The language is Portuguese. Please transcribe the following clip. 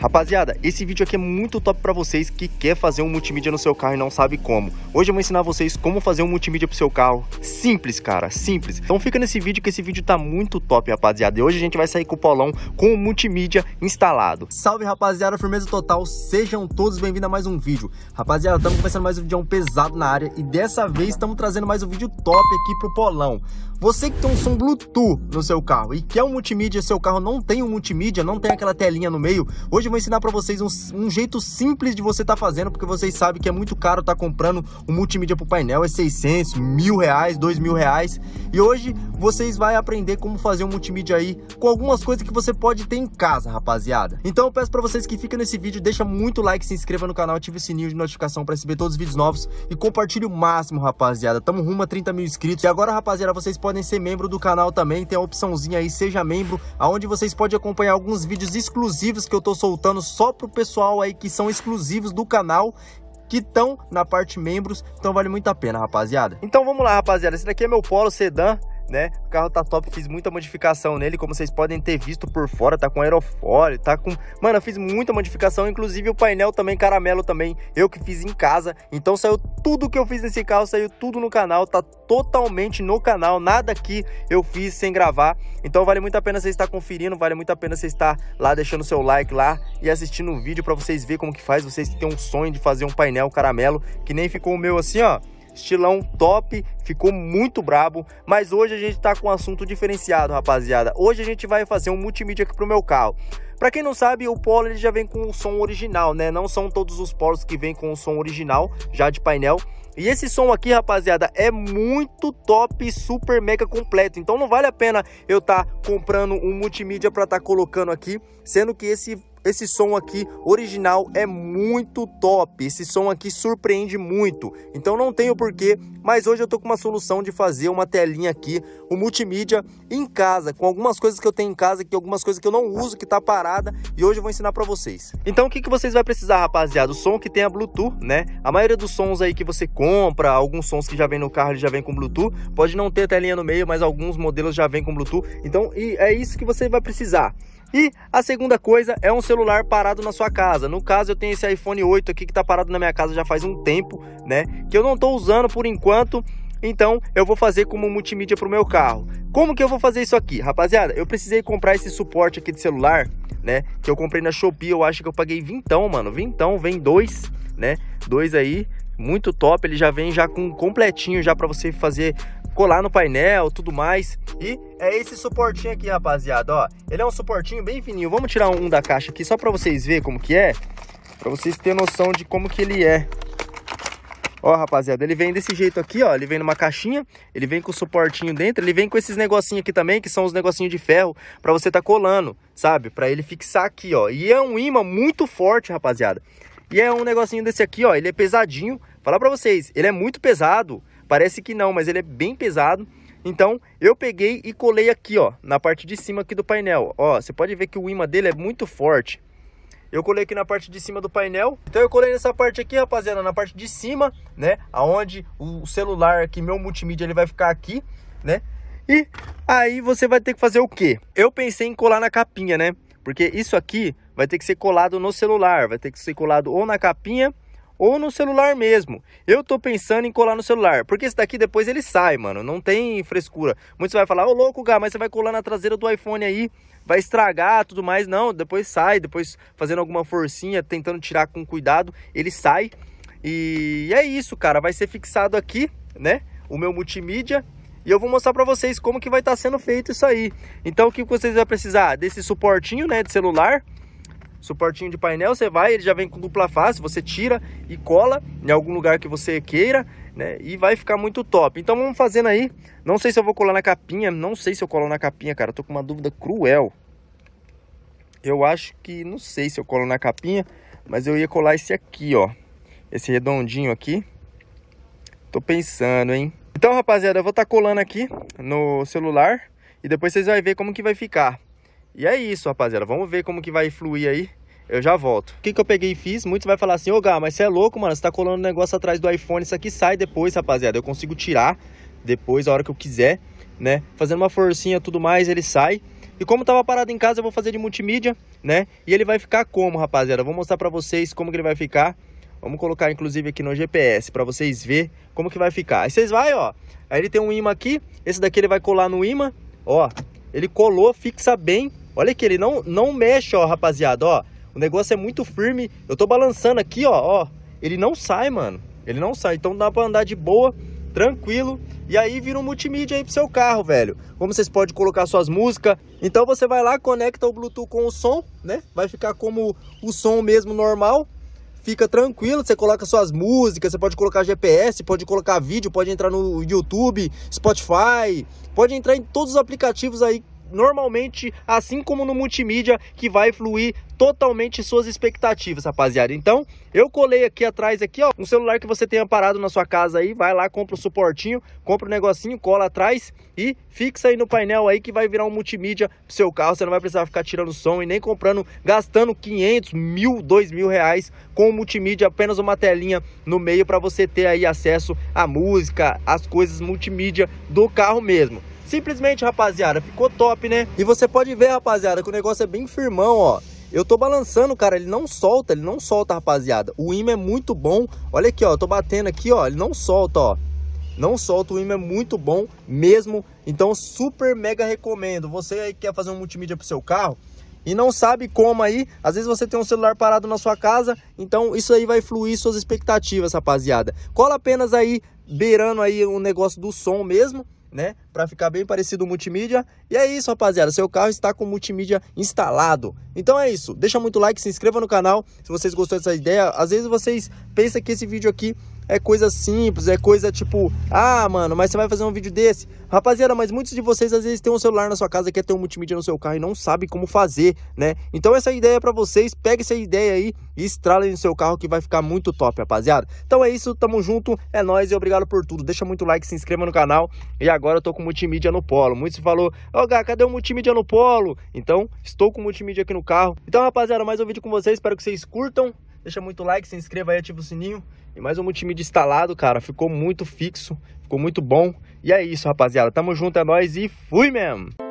Rapaziada, esse vídeo aqui é muito top para vocês que quer fazer um multimídia no seu carro e não sabe como. Hoje eu vou ensinar vocês como fazer um multimídia pro seu carro. Simples, cara, simples. Então fica nesse vídeo que esse vídeo tá muito top, rapaziada. E hoje a gente vai sair com o polão com o multimídia instalado. Salve, rapaziada, firmeza total. Sejam todos bem-vindos a mais um vídeo. Rapaziada, estamos começando mais um vídeo é pesado na área e dessa vez estamos trazendo mais um vídeo top aqui pro polão. Você que tem um som Bluetooth no seu carro e quer um multimídia, seu carro não tem um multimídia, não tem aquela telinha no meio, hoje eu vou ensinar para vocês um, um, jeito simples de você estar tá fazendo, porque vocês sabem que é muito caro estar tá comprando um multimídia pro painel, é 600, mil reais, dois mil reais. E hoje vocês vão aprender como fazer um multimídia aí com algumas coisas que você pode ter em casa, rapaziada. Então eu peço para vocês que fiquem nesse vídeo, deixa muito like, se inscreva no canal, ative o sininho de notificação para receber todos os vídeos novos e compartilhe o máximo, rapaziada. Tamo rumo a 30 mil inscritos. E agora, rapaziada, vocês podem ser membro do canal também, tem a opçãozinha aí, seja membro, aonde vocês podem acompanhar alguns vídeos exclusivos que eu tô soltando voltando só para o pessoal aí que são exclusivos do canal que estão na parte membros, então vale muito a pena, rapaziada. Então vamos lá, rapaziada. Esse daqui é meu Polo Sedan né? O carro tá top, fiz muita modificação nele, como vocês podem ter visto por fora, tá com aerofólio, tá com... Mano, eu fiz muita modificação, inclusive o painel também, caramelo também, eu que fiz em casa. Então saiu tudo que eu fiz nesse carro, saiu tudo no canal, tá totalmente no canal, nada aqui eu fiz sem gravar. Então vale muito a pena você estar conferindo, vale muito a pena você estar lá deixando seu like lá e assistindo o vídeo para vocês verem como que faz, vocês que têm um sonho de fazer um painel caramelo, que nem ficou o meu assim, ó estilão top, ficou muito brabo, mas hoje a gente tá com um assunto diferenciado, rapaziada. Hoje a gente vai fazer um multimídia aqui pro meu carro. Para quem não sabe, o Polo ele já vem com o som original, né? Não são todos os Polos que vêm com o som original, já de painel. E esse som aqui, rapaziada, é muito top, super mega completo. Então não vale a pena eu estar tá comprando um multimídia para estar tá colocando aqui, sendo que esse esse som aqui original é muito top, esse som aqui surpreende muito, então não tenho porquê, mas hoje eu tô com uma solução de fazer uma telinha aqui, o um multimídia em casa, com algumas coisas que eu tenho em casa, que algumas coisas que eu não uso, que tá parada, e hoje eu vou ensinar pra vocês. Então o que, que vocês vai precisar, rapaziada? O som que tem a Bluetooth, né? A maioria dos sons aí que você compra, alguns sons que já vem no carro, ele já vem com Bluetooth, pode não ter telinha no meio, mas alguns modelos já vem com Bluetooth, então e é isso que você vai precisar. E a segunda coisa é um celular parado na sua casa. No caso, eu tenho esse iPhone 8 aqui que está parado na minha casa já faz um tempo, né? Que eu não estou usando por enquanto. Então, eu vou fazer como multimídia para o meu carro. Como que eu vou fazer isso aqui? Rapaziada, eu precisei comprar esse suporte aqui de celular, né? Que eu comprei na Shopee, eu acho que eu paguei vintão, mano. Vintão, vem dois, né? Dois aí, muito top. Ele já vem já com completinho já para você fazer colar no painel, tudo mais. E é esse suportinho aqui, rapaziada, ó. Ele é um suportinho bem fininho. Vamos tirar um da caixa aqui só para vocês verem como que é, para vocês terem noção de como que ele é. Ó, rapaziada, ele vem desse jeito aqui, ó. Ele vem numa caixinha, ele vem com o suportinho dentro, ele vem com esses negocinhos aqui também, que são os negocinhos de ferro, pra você tá colando, sabe? Pra ele fixar aqui, ó. E é um imã muito forte, rapaziada. E é um negocinho desse aqui, ó. Ele é pesadinho. Falar pra vocês, ele é muito pesado. Parece que não, mas ele é bem pesado. Então, eu peguei e colei aqui, ó, na parte de cima aqui do painel. Ó, você pode ver que o imã dele é muito forte. Eu colei aqui na parte de cima do painel. Então eu colei nessa parte aqui, rapaziada, na parte de cima, né? Aonde o celular aqui, meu multimídia, ele vai ficar aqui, né? E aí você vai ter que fazer o quê? Eu pensei em colar na capinha, né? Porque isso aqui vai ter que ser colado no celular, vai ter que ser colado ou na capinha ou no celular mesmo. Eu tô pensando em colar no celular, porque esse daqui depois ele sai, mano, não tem frescura. Muitos vai falar, ô oh, louco, Gá, mas você vai colar na traseira do iPhone aí, vai estragar, tudo mais. Não, depois sai, depois fazendo alguma forcinha, tentando tirar com cuidado, ele sai. E é isso, cara, vai ser fixado aqui, né, o meu multimídia. E eu vou mostrar para vocês como que vai estar tá sendo feito isso aí. Então, o que vocês vão precisar? Desse suportinho, né, de celular Suportinho de painel, você vai, ele já vem com dupla face, você tira e cola em algum lugar que você queira, né? E vai ficar muito top. Então vamos fazendo aí. Não sei se eu vou colar na capinha, não sei se eu colo na capinha, cara. tô com uma dúvida cruel. Eu acho que, não sei se eu colo na capinha, mas eu ia colar esse aqui, ó. Esse redondinho aqui. Tô pensando, hein? Então, rapaziada, eu vou estar tá colando aqui no celular e depois vocês vão ver como que vai ficar. E é isso, rapaziada. Vamos ver como que vai fluir aí. Eu já volto. O que, que eu peguei e fiz? Muitos vai falar assim, ô Gá, mas você é louco, mano. Você tá colando um negócio atrás do iPhone. Isso aqui sai depois, rapaziada. Eu consigo tirar depois, a hora que eu quiser, né? Fazendo uma forcinha tudo mais, ele sai. E como tava parado em casa, eu vou fazer de multimídia, né? E ele vai ficar como, rapaziada? Eu vou mostrar pra vocês como que ele vai ficar. Vamos colocar, inclusive, aqui no GPS pra vocês verem como que vai ficar. Aí vocês vão, ó. Aí ele tem um imã aqui. Esse daqui ele vai colar no imã, ó. Ele colou, fixa bem. Olha aqui, ele não, não mexe, ó, rapaziada, ó. O negócio é muito firme. Eu tô balançando aqui, ó, ó. Ele não sai, mano. Ele não sai. Então dá pra andar de boa, tranquilo. E aí vira um multimídia aí pro seu carro, velho. Como vocês podem colocar suas músicas. Então você vai lá, conecta o Bluetooth com o som, né? Vai ficar como o som mesmo normal fica tranquilo, você coloca suas músicas, você pode colocar GPS, pode colocar vídeo, pode entrar no YouTube, Spotify, pode entrar em todos os aplicativos aí normalmente assim como no multimídia, que vai fluir totalmente suas expectativas, rapaziada. Então, eu colei aqui atrás aqui, ó, um celular que você tenha parado na sua casa aí, vai lá, compra o suportinho, compra o um negocinho, cola atrás e fixa aí no painel aí que vai virar um multimídia pro seu carro, você não vai precisar ficar tirando som e nem comprando, gastando 500, mil, dois mil reais com o multimídia, apenas uma telinha no meio para você ter aí acesso à música, às coisas multimídia do carro mesmo. Simplesmente, rapaziada, ficou top, né? E você pode ver, rapaziada, que o negócio é bem firmão, ó. Eu tô balançando, cara, ele não solta, ele não solta, rapaziada. O imã é muito bom. Olha aqui, ó, eu tô batendo aqui, ó, ele não solta, ó. Não solta, o imã é muito bom mesmo. Então, super mega recomendo. Você aí que quer fazer um multimídia pro seu carro, e não sabe como aí, às vezes você tem um celular parado na sua casa, então isso aí vai fluir suas expectativas, rapaziada. Cola apenas aí, beirando aí o um negócio do som mesmo, né? Para ficar bem parecido o multimídia. E é isso, rapaziada. Seu carro está com multimídia instalado. Então é isso. Deixa muito like, se inscreva no canal se vocês gostaram dessa ideia. Às vezes vocês pensam que esse vídeo aqui é coisa simples, é coisa tipo, ah, mano, mas você vai fazer um vídeo desse? Rapaziada, mas muitos de vocês às vezes têm um celular na sua casa, quer ter um multimídia no seu carro e não sabe como fazer, né? Então essa ideia é para vocês, pega essa ideia aí e estrala no seu carro que vai ficar muito top, rapaziada. Então é isso, tamo junto, é nóis e obrigado por tudo. Deixa muito like, se inscreva no canal e agora eu tô com multimídia no Polo. Muitos falou, ô oh, cadê o multimídia no Polo? Então, estou com multimídia aqui no carro. Então, rapaziada, mais um vídeo com vocês, espero que vocês curtam. Deixa muito like, se inscreva aí, ativa o sininho. E mais um multimídia instalado, cara. Ficou muito fixo, ficou muito bom. E é isso, rapaziada. Tamo junto, é nóis e fui mesmo!